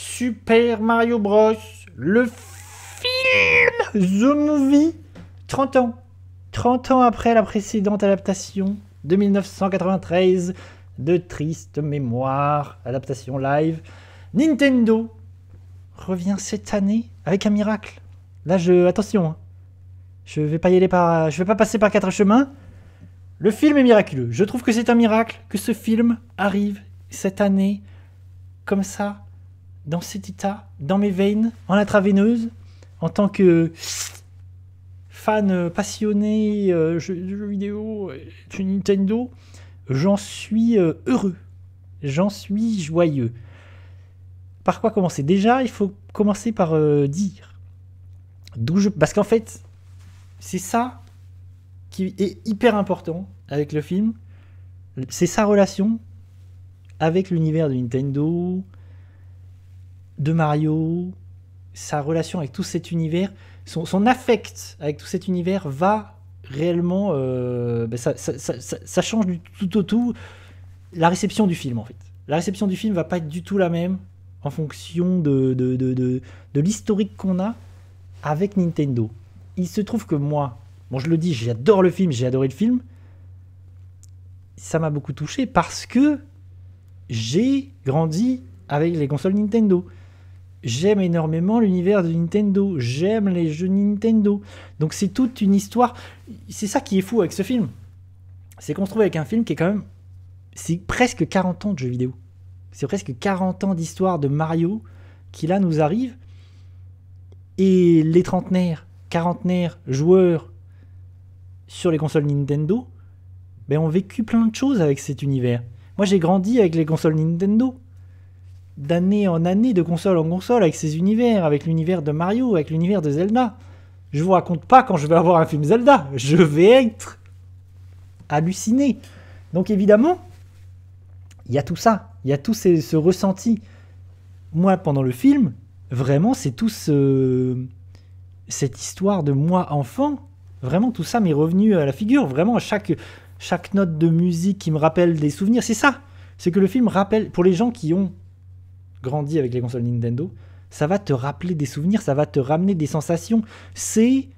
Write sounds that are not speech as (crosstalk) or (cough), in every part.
Super Mario Bros. Le film The Movie 30 ans. 30 ans après la précédente adaptation de 1993 de triste mémoire, adaptation live, Nintendo revient cette année avec un miracle. Là, je attention, hein. je vais pas y aller par, je vais pas passer par quatre chemins. Le film est miraculeux. Je trouve que c'est un miracle que ce film arrive cette année comme ça dans cet état, dans mes veines, en intraveineuse, en tant que fan passionné de euh, jeux, vidéo euh, de Nintendo, j'en suis euh, heureux, j'en suis joyeux. Par quoi commencer Déjà, il faut commencer par dire d'où je... Parce qu'en fait, c'est ça qui est hyper important avec le film, c'est sa relation avec l'univers de Nintendo, de Mario, sa relation avec tout cet univers, son, affect avec tout cet univers va réellement. Euh, ben, ça, change du tout au tout la réception du film en fait. La réception du film va pas être du tout la même en fonction de, de, de l'historique qu'on a avec Nintendo. Il se trouve que moi, bon je le dis, j'adore le film, j'ai adoré le film, ça m'a beaucoup touché parce que j'ai grandi avec les consoles Nintendo. J'aime énormément l'univers de Nintendo, j'aime les jeux Nintendo. Donc c'est toute une histoire. C'est ça qui est fou avec ce film. C'est qu'on se trouve avec un film qui est quand même. C'est presque 40 ans de jeux vidéo. C'est presque 40 ans d'histoire de Mario qui là nous arrive. Et les trentenaires, quarantenaires, joueurs sur les consoles Nintendo, ben, ont vécu plein de choses avec cet univers. Moi j'ai grandi avec les consoles Nintendo d'année en année, de console en console, avec ses univers, avec l'univers de Mario, avec l'univers de Zelda. Je vous raconte pas quand je vais avoir un film Zelda, je vais être halluciné. Donc évidemment, il y a tout ça, il y a tout ce ressenti. Moi, pendant le film, vraiment, c'est tout ce, cette histoire de moi enfant. Vraiment, tout ça m'est revenu à la figure. Vraiment, chaque, chaque note de musique qui me rappelle des souvenirs, c'est ça. C'est que le film rappelle, pour les gens qui ont grandi avec les consoles Nintendo, ça va te rappeler des souvenirs, ça va te ramener des sensations. C'est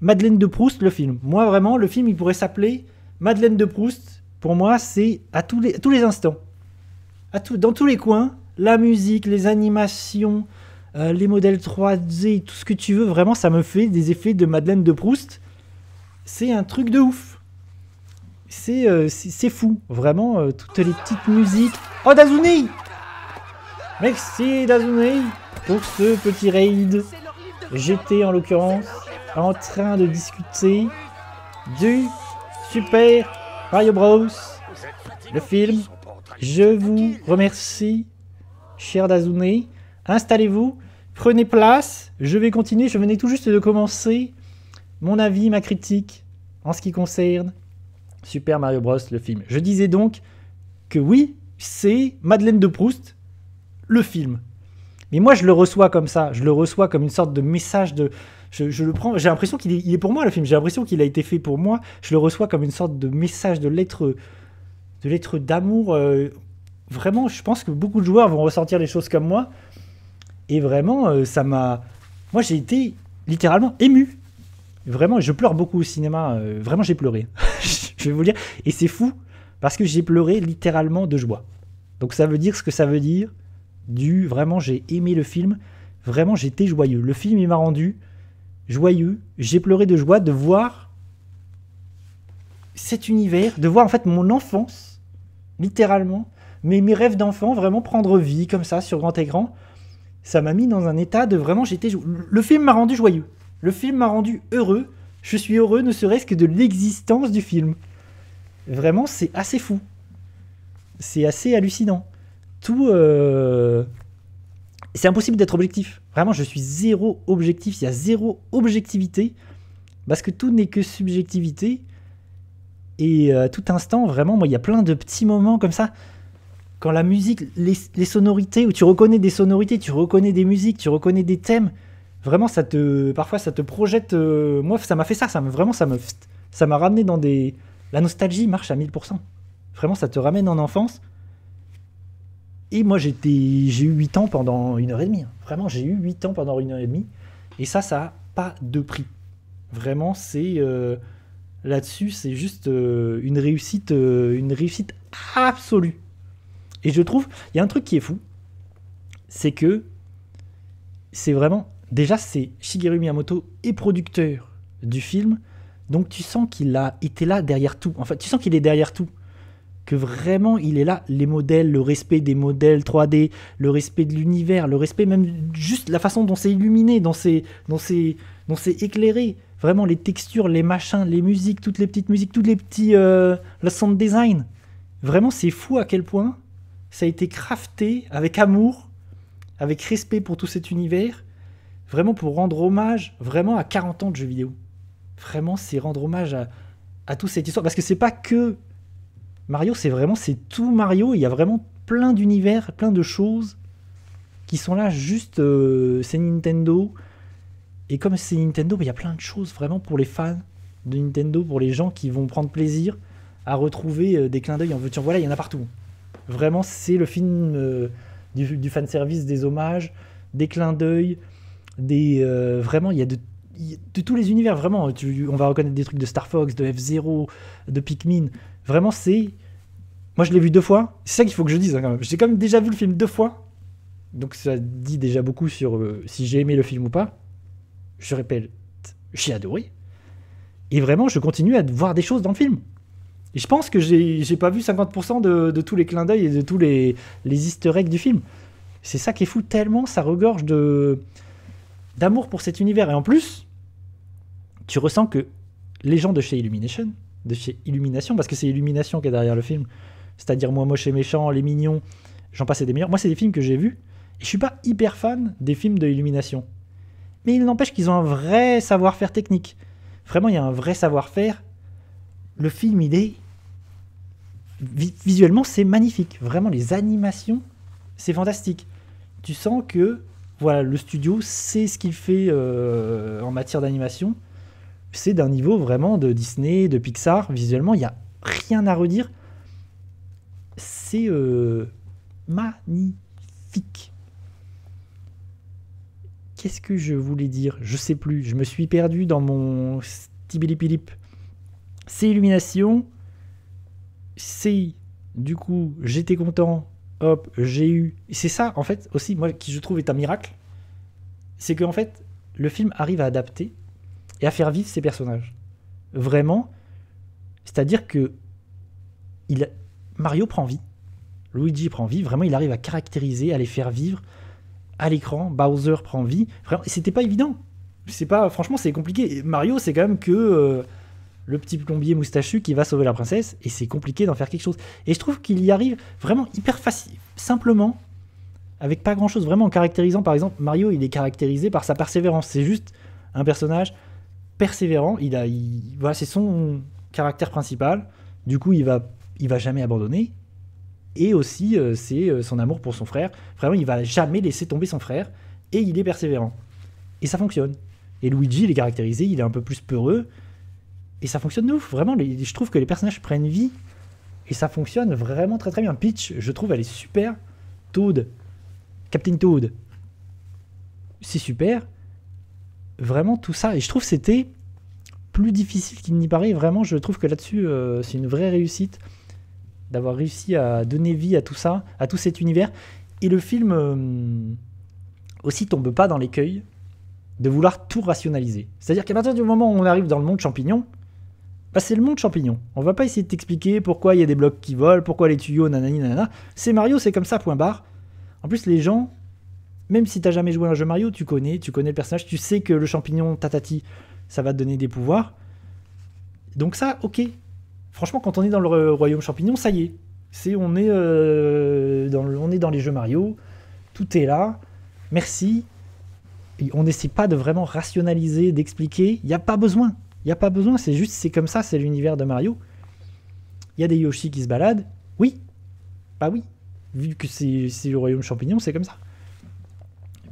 Madeleine de Proust, le film. Moi, vraiment, le film, il pourrait s'appeler Madeleine de Proust. Pour moi, c'est à tous les, tous les instants. À dans tous les coins, la musique, les animations, euh, les modèles 3D, tout ce que tu veux, vraiment, ça me fait des effets de Madeleine de Proust. C'est un truc de ouf. C'est euh, c'est fou, vraiment, euh, toutes les petites musiques. Oh, Dazuni Merci Dazune pour ce petit raid. J'étais en l'occurrence en train de discuter du Super Mario Bros. Le film. Je vous remercie, cher Dazuney. Installez-vous, prenez place. Je vais continuer. Je venais tout juste de commencer mon avis, ma critique en ce qui concerne Super Mario Bros. le film. Je disais donc que oui, c'est Madeleine de Proust le film. Mais moi, je le reçois comme ça. Je le reçois comme une sorte de message de. Je, le prends. J'ai l'impression qu'il est, pour moi le film. J'ai l'impression qu'il a été fait pour moi. Je le reçois comme une sorte de message de lettre, de lettre d'amour. Euh, vraiment, je pense que beaucoup de joueurs vont ressentir les choses comme moi. Et vraiment, euh, ça m'a. Moi, j'ai été littéralement ému. Vraiment, je pleure beaucoup au cinéma. Euh, vraiment, j'ai pleuré. (laughs) je vais vous dire. Et c'est fou parce que j'ai pleuré littéralement de joie. Donc ça veut dire ce que ça veut dire du vraiment j'ai aimé le film, vraiment j'étais joyeux. Le film il m'a rendu joyeux, j'ai pleuré de joie de voir cet univers, de voir en fait mon enfance, littéralement, mais mes rêves d'enfant vraiment prendre vie comme ça sur grand écran. Ça m'a mis dans un état de vraiment j'étais le film m'a rendu joyeux. Le film m'a rendu heureux. Je suis heureux ne serait-ce que de l'existence du film. Vraiment, c'est assez fou. C'est assez hallucinant tout. Euh, c'est impossible d'être objectif. Vraiment, je suis zéro objectif. Il y a zéro objectivité. Parce que tout n'est que subjectivité. Et à euh, tout instant, vraiment, moi, il y a plein de petits moments comme ça. Quand la musique, les, sonorités, où tu reconnais des sonorités, tu reconnais des musiques, tu reconnais des thèmes vraiment ça te parfois ça te projette euh, moi ça m'a fait ça ça vraiment ça me ça m'a ramené dans des la nostalgie marche à 1000 vraiment ça te ramène en enfance et moi, j'ai eu 8 ans pendant une heure et demie. Hein. Vraiment, j'ai eu 8 ans pendant une heure et demie. Et ça, ça n'a pas de prix. Vraiment, c'est. Euh, là-dessus, c'est juste euh, une, réussite, euh, une réussite absolue. Et je trouve, il y a un truc qui est fou, c'est que c'est vraiment. Déjà, c'est Shigeru Miyamoto et producteur du film, donc tu sens qu'il a été là derrière tout. En fait, tu sens qu'il est derrière tout que vraiment il est là, les modèles, le respect des modèles 3D, le respect de l'univers, le respect même juste la façon dont c'est illuminé, dont c'est, dont c'est, dont éclairé, vraiment les textures, les machins, les musiques, toutes les petites musiques, toutes les petits la euh, le sound design. Vraiment c'est fou à quel point ça a été crafté avec amour, avec respect pour tout cet univers, vraiment pour rendre hommage vraiment à 40 ans de jeux vidéo. Vraiment c'est rendre hommage à à toute cette histoire parce que c'est pas que Mario, c'est vraiment, c'est tout Mario. Il y a vraiment plein d'univers, plein de choses qui sont là. Juste, c'est euh, Nintendo. Et comme c'est Nintendo, il y a plein de choses vraiment pour les fans de Nintendo, pour les gens qui vont prendre plaisir à retrouver euh, des clins d'œil en voiture. Voilà, il y en a partout. Vraiment, c'est le film euh, du, fanservice, service, des hommages, des clins d'œil, des vraiment, il y a de tous les univers, vraiment. on va reconnaître des trucs de Star Fox, de F-Zero, de Pikmin. Vraiment, c'est. Moi, je l'ai vu deux fois. C'est ça qu'il faut que je dise. Hein, même. J'ai quand même déjà vu le film deux fois. Donc, ça dit déjà beaucoup sur euh, si j'ai aimé le film ou pas. Je répète, j'ai adoré. Et vraiment, je continue à voir des choses dans le film. Et je pense que j'ai pas vu 50% de, tous les clins d'œil et de tous les, les easter eggs du film. C'est ça qui est fou, tellement ça regorge de d'amour pour cet univers. Et en plus, tu ressens que les gens de chez Illumination, de chez Illumination, parce que c'est Illumination qui est derrière le film. C'est-à-dire Moi Moche et Méchant, Les Mignons, j'en passais des meilleurs. Moi, c'est des films que j'ai vus, et je suis pas hyper fan des films de Illumination. Mais il n'empêche qu'ils ont un vrai savoir-faire technique. Vraiment, il y a un vrai savoir-faire. Le film, il est. Visuellement, c'est magnifique. Vraiment, les animations, c'est fantastique. Tu sens que voilà, le studio sait ce qu'il fait euh, en matière d'animation c'est d'un niveau vraiment de Disney, de Pixar. Visuellement, il n'y a rien à redire. C'est euh, magnifique. Qu'est-ce que je voulais dire Je sais plus. Je me suis perdu dans mon stibilipilip. C'est Illumination. C'est du coup, j'étais content. Hop, j'ai eu. C'est ça, en fait, aussi, moi, qui je trouve est un miracle. C'est qu'en fait, le film arrive à adapter et à faire vivre ces personnages. Vraiment. C'est-à-dire que il, Mario prend vie, Luigi prend vie, vraiment il arrive à caractériser, à les faire vivre à l'écran, Bowser prend vie. Vraiment, c'était pas évident. C'est pas franchement, c'est compliqué. Mario, c'est quand même que euh, le petit plombier moustachu qui va sauver la princesse et c'est compliqué d'en faire quelque chose. Et je trouve qu'il y arrive vraiment hyper facile, simplement avec pas grand-chose, vraiment en caractérisant par exemple Mario, il est caractérisé par sa persévérance. C'est juste un personnage persévérant. Il a, c'est son caractère principal. Du coup, il va, il va jamais abandonner. Et aussi, euh, c'est euh, son amour pour son frère. Vraiment, il va jamais laisser tomber son frère. Et il est persévérant. Et ça fonctionne. Et Luigi, il est caractérisé, il est un peu plus peureux. Et ça fonctionne de ouf. Vraiment, je trouve que les personnages prennent vie. Et ça fonctionne vraiment très très bien. Peach, je trouve, elle est super. Toad, Captain Toad, c'est super vraiment tout ça. Et je trouve que c'était plus difficile qu'il n'y paraît. Vraiment, je trouve que là-dessus, euh, c'est une vraie réussite d'avoir réussi à donner vie à tout ça, à tout cet univers. Et le film euh, aussi tombe pas dans l'écueil de vouloir tout rationaliser. C'est-à-dire qu'à partir du moment où on arrive dans le monde champignon, bah c'est le monde champignon. On va pas essayer de t'expliquer pourquoi il y a des blocs qui volent, pourquoi les tuyaux, nanani, nanana. C'est Mario, c'est comme ça, point barre. En plus, les gens même si t'as jamais joué à un jeu Mario, tu connais, tu connais le personnage, tu sais que le champignon tatati, ça va te donner des pouvoirs. Donc ça, ok. Franchement, quand on est dans le royaume champignon, ça y est. C'est on est euh, dans est dans les jeux Mario, tout est là. Merci. on n'essaie pas de vraiment rationaliser, d'expliquer. Il n'y a pas besoin. Il n'y a pas besoin. C'est juste, c'est comme ça, c'est l'univers de Mario. Il y a des Yoshi qui se baladent. Oui. Bah oui. Vu que c'est le royaume champignon, c'est comme ça.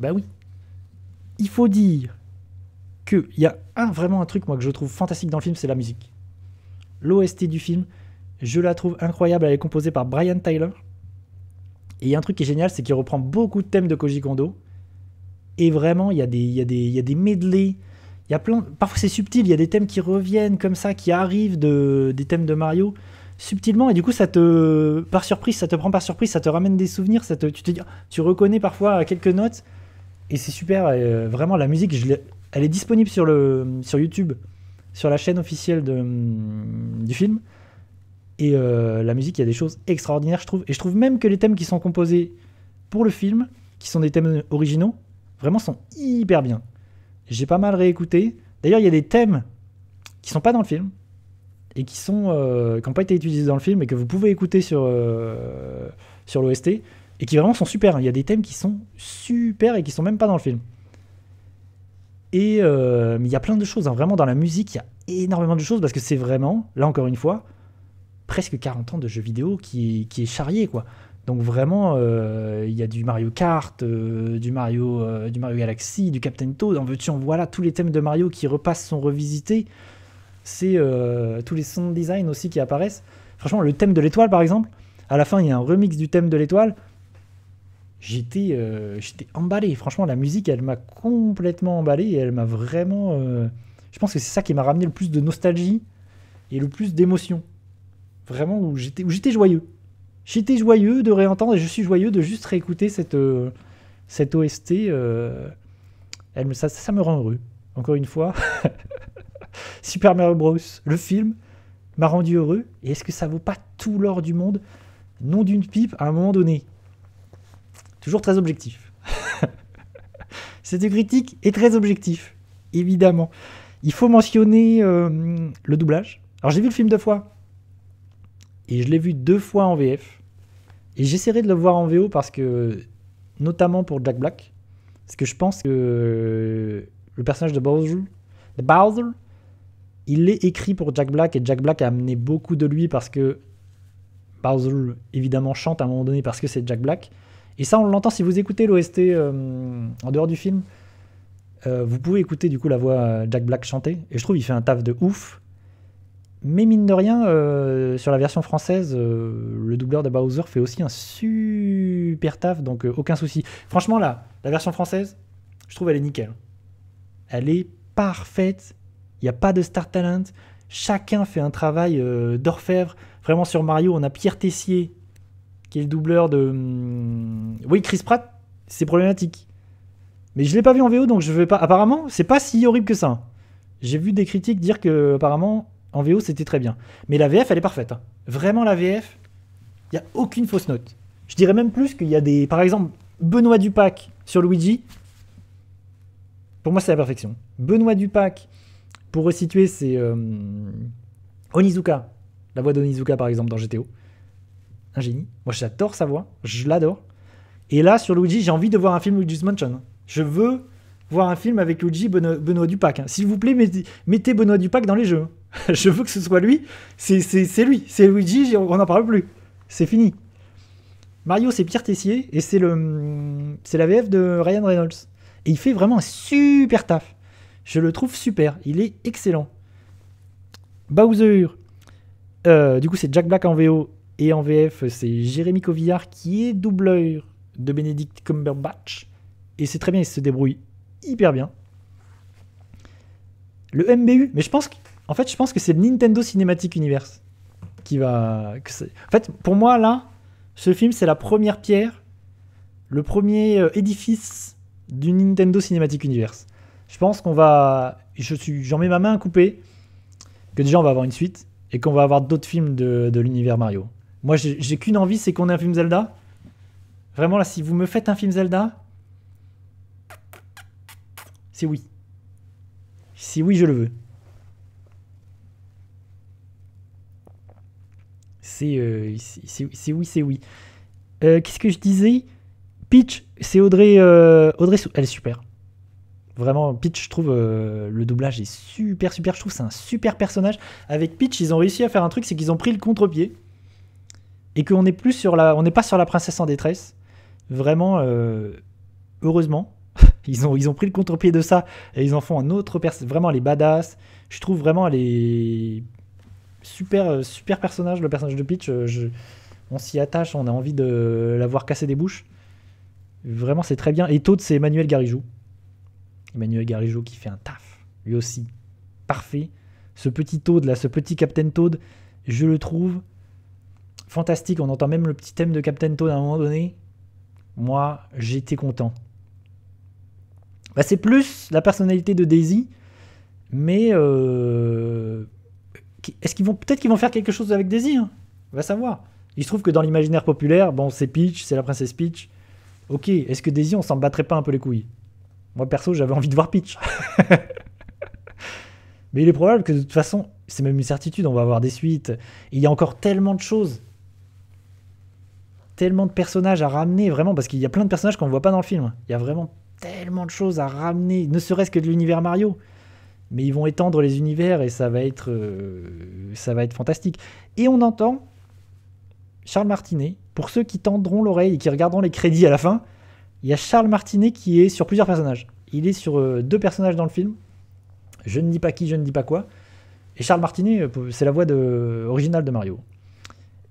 Bah oui. Il faut dire qu'il y a vraiment un truc moi que je trouve fantastique dans le film, c'est la musique. L'OST du film, je la trouve incroyable. Elle est composée par Brian Tyler. Et il y a un truc qui est génial, c'est qu'il reprend beaucoup de thèmes de Koji Kondo. Et vraiment, il y a des, des, Parfois c'est subtil. Il y a des thèmes qui reviennent comme ça, qui arrivent de des thèmes de Mario subtilement et du coup ça te par surprise ça te prend par surprise ça te ramène des souvenirs ça te tu te dis tu reconnais parfois quelques notes et c'est super. Euh, vraiment, la musique, je elle est disponible sur, le, sur YouTube, sur la chaîne officielle de, mm, du film. Et euh, la musique, il y a des choses extraordinaires, je trouve. Et je trouve même que les thèmes qui sont composés pour le film, qui sont des thèmes originaux, vraiment sont hyper bien. J'ai pas mal réécouté. D'ailleurs, il y a des thèmes qui sont pas dans le film et qui sont n'ont euh, pas été utilisés dans le film et que vous pouvez écouter sur sur l'OST et qui vraiment sont super. Il y a des thèmes qui sont super et qui sont même pas dans le film. Et euh, il y a plein de choses, hein. vraiment dans la musique, il y a énormément de choses parce que c'est vraiment, là encore une fois, presque 40 ans de jeux vidéo qui, qui est charrié quoi. Donc vraiment, euh, il y a du Mario Kart, euh, du Mario, du Mario Galaxy, du Captain Toad, en veux-tu, voilà, tous les thèmes de Mario qui repassent sont revisités. C'est tous les sound design aussi qui apparaissent. Franchement, le thème de l'étoile par exemple, à la fin il y a un remix du thème de l'étoile euh, j'étais emballé. Franchement, la musique, elle m'a complètement emballé et elle m'a vraiment. Euh, je pense que c'est ça qui m'a ramené le plus de nostalgie et le plus d'émotion. Vraiment, où j'étais joyeux. J'étais joyeux de réentendre et je suis joyeux de juste réécouter cette euh, OST. elle ça, ça me rend heureux. Encore une fois, (laughs) Super Mario Bros. Le film m'a rendu heureux. Et est-ce que ça vaut pas tout l'or du monde, non d'une pipe à un moment donné Toujours très objectif. (laughs) Cette critique est très objectif, évidemment. Il faut mentionner euh, le doublage. Alors j'ai vu le film deux fois. Et je l'ai vu deux fois en VF. Et j'essaierai de le voir en VO parce que, notamment pour Jack Black, parce que je pense que le personnage de Bowser, de Bowser il est écrit pour Jack Black et Jack Black a amené beaucoup de lui parce que Bowser évidemment chante à un moment donné parce que c'est Jack Black. Et ça, on l'entend si vous écoutez l'OST euh, en dehors du film. Euh, vous pouvez écouter du coup la voix euh, Jack Black chanter. Et je trouve il fait un taf de ouf. Mais mine de rien, sur la version française, le doubleur de Bowser fait aussi un super taf, donc aucun souci. Franchement, là, la version française, je trouve elle est nickel. Elle est parfaite. Il n'y a pas de star talent. Chacun fait un travail d'orfèvre. Vraiment, sur Mario, on a Pierre Tessier qui est le doubleur de. Hum, oui, Chris Pratt, c'est problématique. Mais je l'ai pas vu en VO, donc je vais pas. Apparemment, c'est pas si horrible que ça. J'ai vu des critiques dire que, apparemment, en VO, c'était très bien. Mais la VF, elle est parfaite. Hein. Vraiment, la VF, il n'y a aucune fausse note. Je dirais même plus qu'il y a des. Par exemple, Benoît Dupac sur Luigi. Pour moi, c'est la perfection. Benoît Dupac, pour resituer, c'est. Hum, Onizuka. La voix d'Onizuka, par exemple, dans GTO un génie. Moi, j'adore sa voix, je l'adore. Et là, sur Luigi, j'ai envie de voir un film Luigi's Mansion. Je veux voir un film avec Luigi Benoît Dupac. S'il vous plaît, mettez, Benoît Dupac dans les jeux. (laughs) je veux que ce soit lui. C'est lui. C'est Luigi, on n'en parle plus. C'est fini. Mario, c'est Pierre Tessier et c'est la VF de Ryan Reynolds. Et il fait vraiment un super taf. Je le trouve super. Il est excellent. Bowser. Euh, du coup, c'est Jack Black en VO et en VF, c'est Jérémy Covillard qui est doubleur de Benedict Cumberbatch. Et c'est très bien, il se débrouille hyper bien. Le MBU, mais je pense que, en fait, je pense que c'est le Nintendo Cinematic Universe qui va. en fait, pour moi, là, ce film, c'est la première pierre, le premier euh, édifice du Nintendo Cinematic Universe. Je pense qu'on va. J'en mets ma main à couper, que déjà, on va avoir une suite et qu'on va avoir d'autres films de, de l'univers Mario. Moi, j'ai qu'une envie, c'est qu'on ait un film Zelda. Vraiment, là, si vous me faites un film Zelda, c'est oui. C'est oui, je le veux. C'est euh, oui, c'est oui. Euh, qu'est-ce que je disais Peach, c'est Audrey, euh, Audrey. Elle est super. Vraiment, Peach, je trouve euh, le doublage est super, super. Je trouve c'est un super personnage. Avec Peach, ils ont réussi à faire un truc, c'est qu'ils ont pris le contre-pied et qu'on n'est plus sur la, on n'est pas sur la princesse en détresse. Vraiment, euh, heureusement, (laughs) ils ont, ils ont pris le contre-pied de ça et ils en font un autre personnage. Vraiment, les badass. Je trouve vraiment les super, euh, super personnage, le personnage de Peach. Euh, je... on s'y attache, on a envie de l'avoir cassé des bouches. Vraiment, c'est très bien. Et Toad, c'est Emmanuel Garijou. Emmanuel Garijou qui fait un taf, lui aussi. Parfait. Ce petit Toad là, ce petit Captain Toad, je le trouve fantastique. On entend même le petit thème de Captain Toad à un moment donné. Moi, j'étais content. Bah, c'est plus la personnalité de Daisy, mais euh, est-ce qu'ils vont peut-être qu'ils vont faire quelque chose avec Daisy hein On va savoir. Il se trouve que dans l'imaginaire populaire, bon, c'est Peach, c'est la princesse Peach. Ok, est-ce que Daisy, on s'en battrait pas un peu les couilles Moi perso, j'avais envie de voir Peach. (laughs) mais il est probable que de toute façon, c'est même une certitude, on va avoir des suites. il y a encore tellement de choses tellement de personnages à ramener, vraiment, parce qu'il y a plein de personnages qu'on ne voit pas dans le film. Il y a vraiment tellement de choses à ramener, ne serait-ce que de l'univers Mario. Mais ils vont étendre les univers et ça va être, euh, ça va être fantastique. Et on entend Charles Martinet, pour ceux qui tendront l'oreille et qui regarderont les crédits à la fin, il y a Charles Martinet qui est sur plusieurs personnages. Il est sur euh, deux personnages dans le film. Je ne dis pas qui, je ne dis pas quoi. Et Charles Martinet, euh, c'est la voix de, originale de Mario.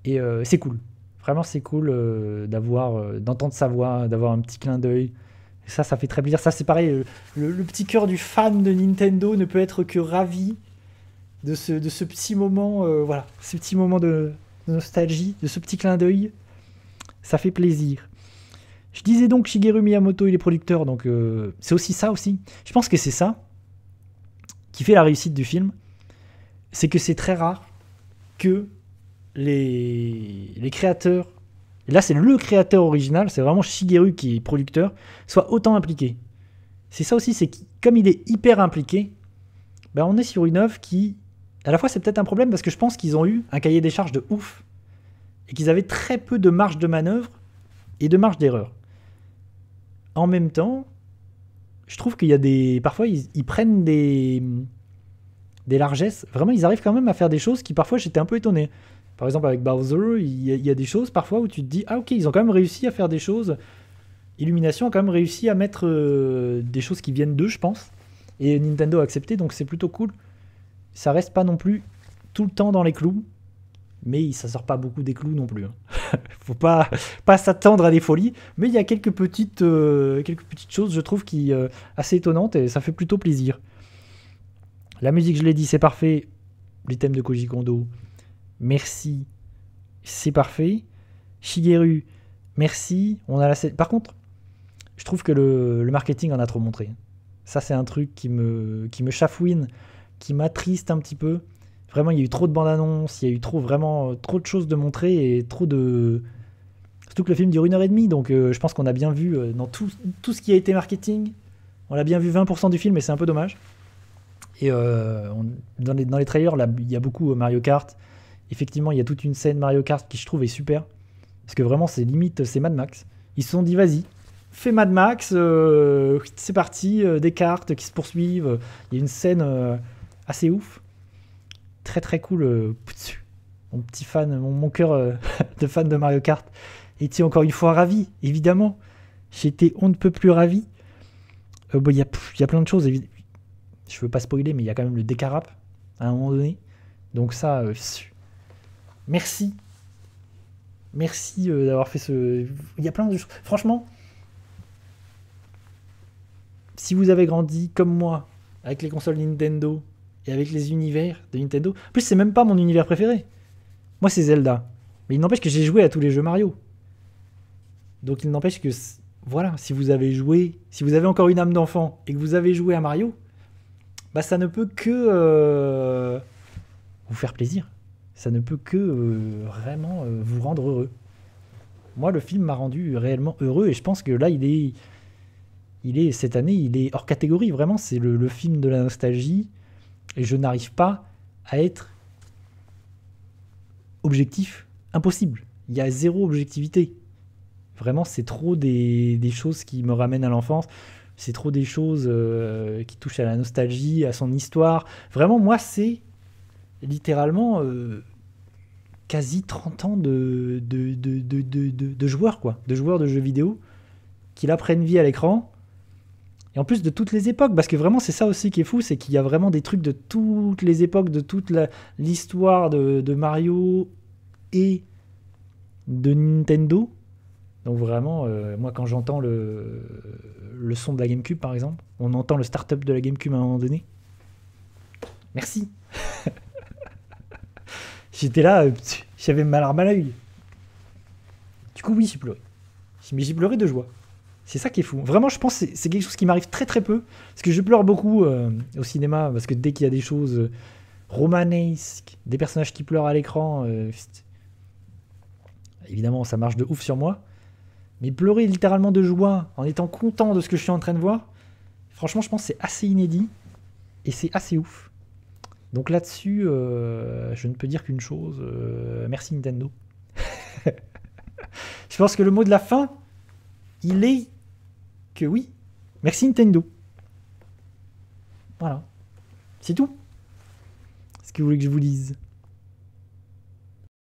Et c'est cool. Vraiment, c'est cool euh, d'avoir, euh, d'entendre sa voix, d'avoir un petit clin d'œil. ça, ça fait très plaisir. Ça, c'est pareil. Euh, le, petit cœur du fan de Nintendo ne peut être que ravi de ce, de ce petit moment, voilà, ce petit moment de, nostalgie, de ce petit clin d'œil. Ça fait plaisir. Je disais donc Shigeru Miyamoto, il est producteur, donc c'est aussi ça aussi. Je pense que c'est ça qui fait la réussite du film, c'est que c'est très rare que les, créateurs, là c'est le créateur original, c'est vraiment Shigeru qui est producteur, soit autant impliqué. C'est ça aussi, c'est comme il est hyper impliqué, ben on est sur une œuvre qui, à la fois c'est peut-être un problème parce que je pense qu'ils ont eu un cahier des charges de ouf et qu'ils avaient très peu de marge de manœuvre et de marge d'erreur. En même temps, je trouve qu'il y a des. Parfois, ils, ils, prennent des. des largesses. Vraiment, ils arrivent quand même à faire des choses qui, parfois, j'étais un peu étonné. Par exemple, avec Bowser, il y, a, des choses parfois où tu te dis Ah, ok, ils ont quand même réussi à faire des choses. Illumination a quand même réussi à mettre euh, des choses qui viennent d'eux, je pense. Et Nintendo a accepté, donc c'est plutôt cool. Ça reste pas non plus tout le temps dans les clous, mais ça sort pas beaucoup des clous non plus. Hein. (laughs) Faut pas pas s'attendre à des folies, mais il y a quelques petites euh, quelques petites choses, je trouve, qui euh, assez étonnantes et ça fait plutôt plaisir. La musique, je l'ai dit, c'est parfait. L'item thèmes de Koji Kondo, merci, c'est parfait. Shigeru, merci. On a la... Par contre, je trouve que le, marketing en a trop montré. Ça, c'est un truc qui me, qui me chafouine, qui m'attriste un petit peu. Vraiment, il y a eu trop de bandes annonces, il y a eu trop, vraiment, euh, trop de choses de montrer et trop de. Surtout que le film dure une heure et demie, donc euh, je pense qu'on a bien vu euh, dans tout, ce qui a été marketing, on l'a bien vu 20% du film et c'est un peu dommage. Et dans, les, dans, les, trailers, il y a beaucoup Mario Kart, Effectivement, il y a toute une scène Mario Kart qui je trouve est super. Parce que vraiment, c'est limite, c'est Mad Max. Ils se sont dit, vas-y, fais Mad Max, euh, c'est parti, euh, des cartes qui se poursuivent. Il y a une scène euh, assez ouf. Très très cool. mon petit fan, mon, cœur (laughs) de fan de Mario Kart était encore une fois ravi, évidemment. J'étais on ne peut plus ravi. Il y, a, y a plein de choses. Je veux pas spoiler, mais il y a quand même le décarap à un moment donné. Donc ça, Merci. Merci euh, d'avoir fait ce. Il y a plein de choses. Franchement, si vous avez grandi comme moi avec les consoles Nintendo et avec les univers de Nintendo, en plus c'est même pas mon univers préféré. Moi c'est Zelda. Mais il n'empêche que j'ai joué à tous les jeux Mario. Donc il n'empêche que voilà, si vous avez joué, si vous avez encore une âme d'enfant et que vous avez joué à Mario, bah ça ne peut que euh, vous faire plaisir ça ne peut que euh, vraiment euh, vous rendre heureux. Moi, le film m'a rendu réellement heureux et je pense que là, il est, il est cette année, il est hors catégorie. Vraiment, c'est le, film de la nostalgie et je n'arrive pas à être objectif. Impossible. Il y a zéro objectivité. Vraiment, c'est trop des, choses qui me ramènent à l'enfance. C'est trop des choses euh, qui touchent à la nostalgie, à son histoire. Vraiment, moi, c'est littéralement euh, quasi 30 ans de de, de, de, de, joueurs, quoi, de joueurs de jeux vidéo qui la prennent vie à l'écran. Et en plus de toutes les époques, parce que vraiment c'est ça aussi qui est fou, c'est qu'il y a vraiment des trucs de toutes les époques, de toute l'histoire de, Mario et de Nintendo. Donc vraiment, euh, moi quand j'entends le, le son de la GameCube par exemple, on entend le start-up de la GameCube à un moment donné. Merci. (laughs) J'étais là, euh, j'avais mal larme à l'œil. Du coup, oui, j'ai pleuré. Mais j'ai pleuré de joie. C'est ça qui est fou. Vraiment, je pense que c'est quelque chose qui m'arrive très très peu. Parce que je pleure beaucoup euh, au cinéma, parce que dès qu'il y a des choses euh, romanesques, des personnages qui pleurent à l'écran, évidemment, ça marche de ouf sur moi. Mais pleurer littéralement de joie, en étant content de ce que je suis en train de voir, franchement, je pense que c'est assez inédit. Et c'est assez ouf. Donc là-dessus, euh, je ne peux dire qu'une chose. Euh, merci Nintendo. (laughs) je pense que le mot de la fin, il est que oui. Merci Nintendo. Voilà. C'est tout. Ce que vous voulez que je vous lise